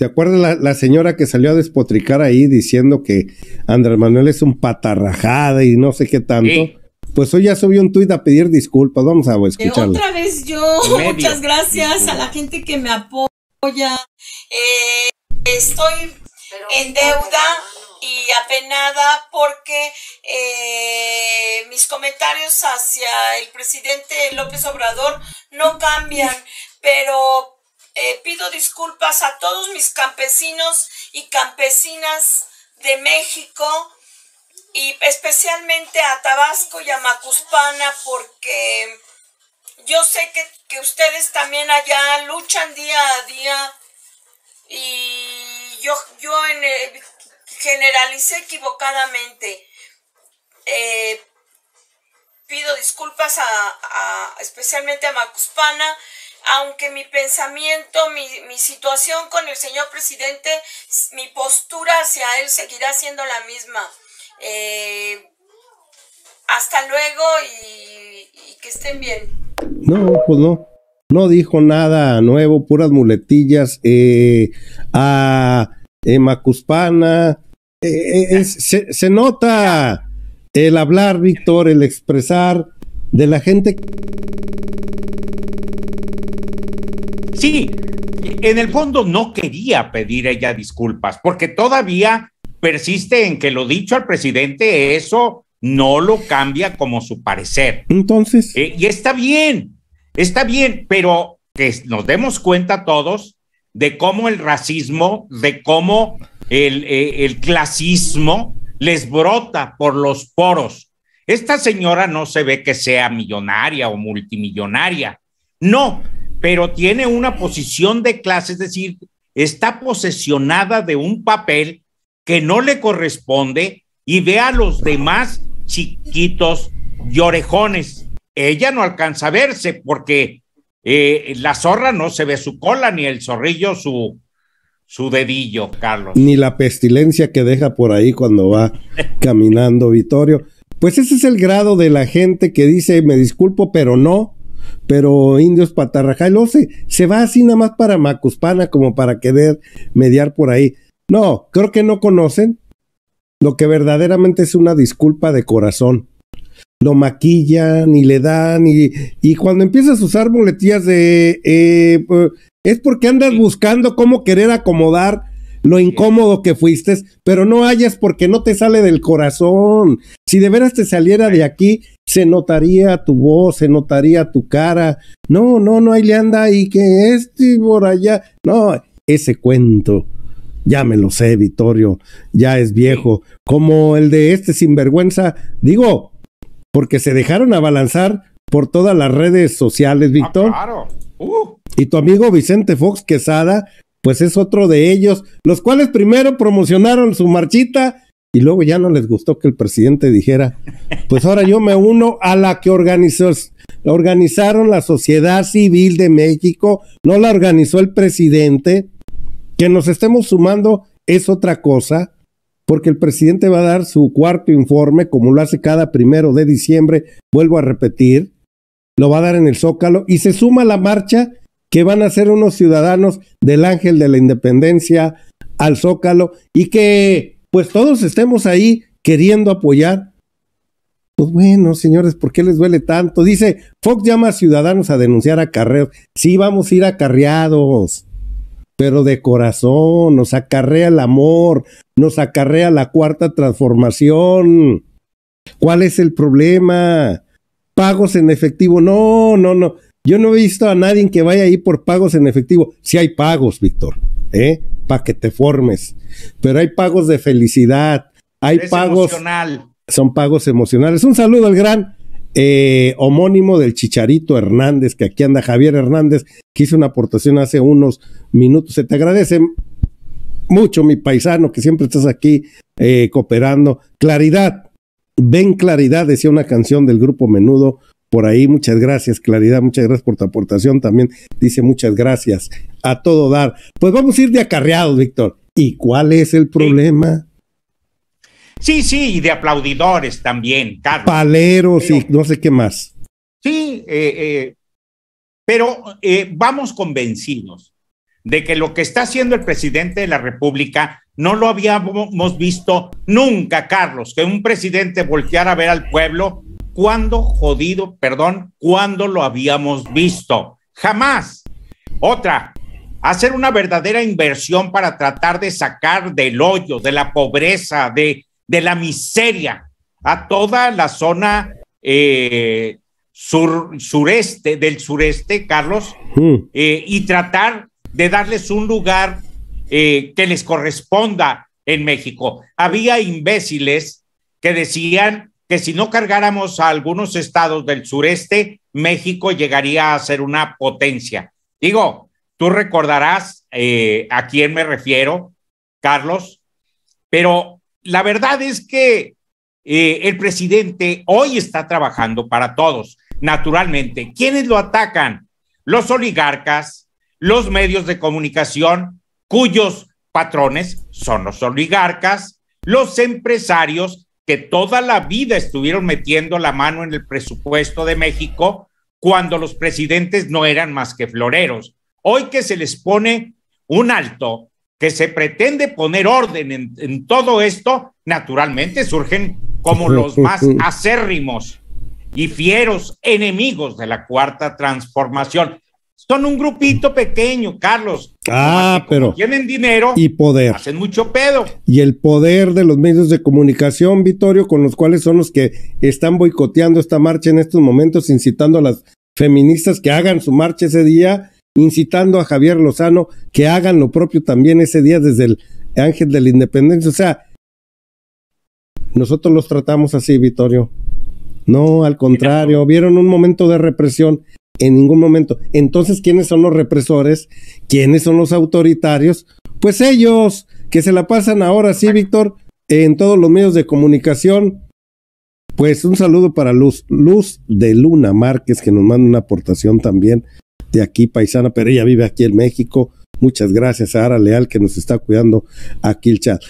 ¿Te acuerdas la, señora que salió a despotricar ahí diciendo que Andrés Manuel es un patarrajada y no sé qué tanto? Pues hoy ya subió un tuit a pedir disculpas. Vamos a escucharlo. Otra vez yo. Muchas gracias a la gente que me apoya. Eh, estoy en deuda y apenada porque eh, mis comentarios hacia el presidente López Obrador no cambian, pero pido disculpas a todos mis campesinos y campesinas de México y especialmente a Tabasco y a Macuspana porque yo sé que, ustedes también allá luchan día a día y yo, yo en generalicé equivocadamente. Eh, pido disculpas a, especialmente a Macuspana aunque mi pensamiento, mi, situación con el señor presidente, mi postura hacia él seguirá siendo la misma. Eh, hasta luego y, que estén bien. No, pues no. No dijo nada nuevo, puras muletillas. Eh, a Macuspana. Eh, se, se, nota el hablar, Víctor, el expresar de la gente que en el fondo no quería pedir ella disculpas, porque todavía persiste en que lo dicho al presidente, eso no lo cambia como su parecer. Entonces. Eh, y está bien, está bien, pero que nos demos cuenta todos de cómo el racismo, de cómo el, eh, el clasismo les brota por los poros. Esta señora no se ve que sea millonaria o multimillonaria. No, pero tiene una posición de clase, es decir, está posesionada de un papel que no le corresponde y ve a los demás chiquitos y orejones. Ella no alcanza a verse porque eh, la zorra no se ve su cola ni el zorrillo su, su dedillo, Carlos. Ni la pestilencia que deja por ahí cuando va caminando Vittorio. Pues ese es el grado de la gente que dice, me disculpo, pero no, pero indios patarraja... se, va así nada más para Macuspana, como para querer mediar por ahí. No, creo que no conocen lo que verdaderamente es una disculpa de corazón. Lo maquillan y le dan y, y cuando empiezas a usar boletillas de... Eh, pues, es porque andas buscando cómo querer acomodar lo incómodo que fuiste, pero no hayas porque no te sale del corazón. Si de veras te saliera de aquí, se notaría tu voz, se notaría tu cara. No, no, no, ahí le anda y que este por allá. No, ese cuento. Ya me lo sé, Vittorio, ya es viejo, como el de este sinvergüenza, digo, porque se dejaron abalanzar por todas las redes sociales, ah, Víctor. claro. Uh. Y tu amigo Vicente Fox Quesada, pues es otro de ellos, los cuales primero promocionaron su marchita y luego ya no les gustó que el presidente dijera, pues ahora yo me uno a la que organizó, la organizaron la sociedad civil de México, no la organizó el presidente, que nos estemos sumando es otra cosa, porque el presidente va a dar su cuarto informe, como lo hace cada primero de diciembre, vuelvo a repetir, lo va a dar en el Zócalo y se suma la marcha que van a ser unos ciudadanos del Ángel de la Independencia al Zócalo y que pues todos estemos ahí queriendo apoyar. Pues bueno, señores, ¿por qué les duele tanto? Dice, Fox llama a ciudadanos a denunciar acarreos. Sí, vamos a ir acarreados, pero de corazón, nos acarrea el amor, nos acarrea la cuarta transformación. ¿Cuál es el problema? Pagos en efectivo. No, no, no. Yo no he visto a nadie que vaya ahí por pagos en efectivo. Si sí hay pagos, Víctor. ¿eh? para que te formes. Pero hay pagos de felicidad, hay pagos... Son pagos emocionales. Un saludo al gran eh, homónimo del Chicharito Hernández, que aquí anda Javier Hernández, que hizo una aportación hace unos minutos. Se te agradece mucho, mi paisano, que siempre estás aquí eh, cooperando. Claridad, ven claridad, decía una canción del grupo Menudo, por ahí. Muchas gracias, Claridad. Muchas gracias por tu aportación también. Dice muchas gracias. A todo dar. Pues vamos a ir de acarreados, Víctor. ¿Y cuál es el problema? Sí, sí, y de aplaudidores también, Carlos. Paleros y no sé qué más. Sí, eh, eh, pero eh, vamos convencidos de que lo que está haciendo el presidente de la República no lo habíamos visto nunca, Carlos, que un presidente volteara a ver al pueblo ¿Cuándo, jodido, perdón, cuándo lo habíamos visto? Jamás. Otra, hacer una verdadera inversión para tratar de sacar del hoyo, de la pobreza, de, de la miseria a toda la zona eh, sureste, del sureste, Carlos, mm. eh, y tratar de darles un lugar eh, que les corresponda en México. Había imbéciles que decían que si no cargáramos a algunos estados del sureste, México llegaría a ser una potencia. Digo, tú recordarás eh, a quién me refiero, Carlos, pero la verdad es que eh, el presidente hoy está trabajando para todos, naturalmente. ¿Quiénes lo atacan? Los oligarcas, los medios de comunicación, cuyos patrones son los oligarcas, los empresarios que toda la vida estuvieron metiendo la mano en el presupuesto de México cuando los presidentes no eran más que floreros. Hoy que se les pone un alto, que se pretende poner orden en, en todo esto, naturalmente surgen como los más acérrimos y fieros enemigos de la cuarta transformación. Son un grupito pequeño, Carlos. Ah, pero. Tienen dinero. Y poder. Hacen mucho pedo. Y el poder de los medios de comunicación, Vitorio, con los cuales son los que están boicoteando esta marcha en estos momentos, incitando a las feministas que hagan su marcha ese día, incitando a Javier Lozano que hagan lo propio también ese día desde el Ángel de la Independencia. O sea, nosotros los tratamos así, Vitorio. No, al contrario, vieron un momento de represión en ningún momento. Entonces, ¿quiénes son los represores? ¿Quiénes son los autoritarios? Pues ellos, que se la pasan ahora, sí, Víctor, en todos los medios de comunicación. Pues un saludo para Luz, Luz de Luna Márquez, que nos manda una aportación también de aquí, paisana, pero ella vive aquí en México. Muchas gracias a Ara Leal que nos está cuidando aquí el chat.